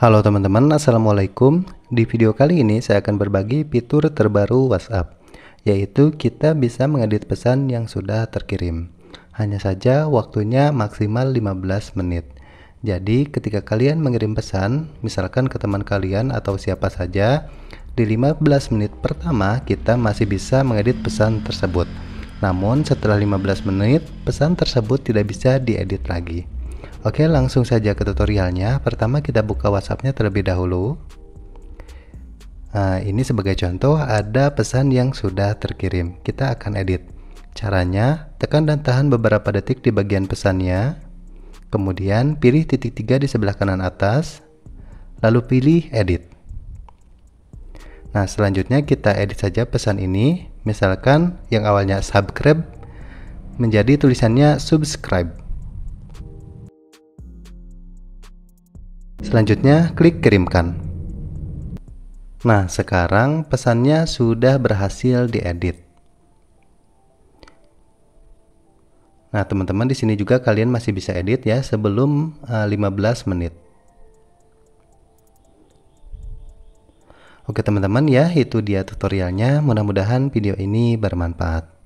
Halo teman-teman, Assalamualaikum. Di video kali ini saya akan berbagi fitur terbaru WhatsApp, yaitu kita bisa mengedit pesan yang sudah terkirim. Hanya saja waktunya maksimal 15 menit. Jadi ketika kalian mengirim pesan, misalkan ke teman kalian atau siapa saja, di 15 menit pertama kita masih bisa mengedit pesan tersebut. Namun setelah 15 menit, pesan tersebut tidak bisa diedit lagi. Oke langsung saja ke tutorialnya Pertama kita buka whatsappnya terlebih dahulu Nah, ini sebagai contoh ada pesan yang sudah terkirim. Kita akan edit. Caranya, tekan dan tahan beberapa detik di bagian pesannya. Kemudian pilih titik tiga di sebelah kanan atas. Lalu pilih edit. Nah, selanjutnya kita edit saja pesan ini. Misalkan yang awalnya subscribe menjadi tulisannya subscribe. Selanjutnya klik kirimkan. Nah, sekarang pesannya sudah berhasil diedit. Nah, teman-teman di sini juga kalian masih bisa edit ya sebelum 15 eh, menit. Oke, teman-teman ya, itu dia tutorialnya. Mudah-mudahan video ini bermanfaat.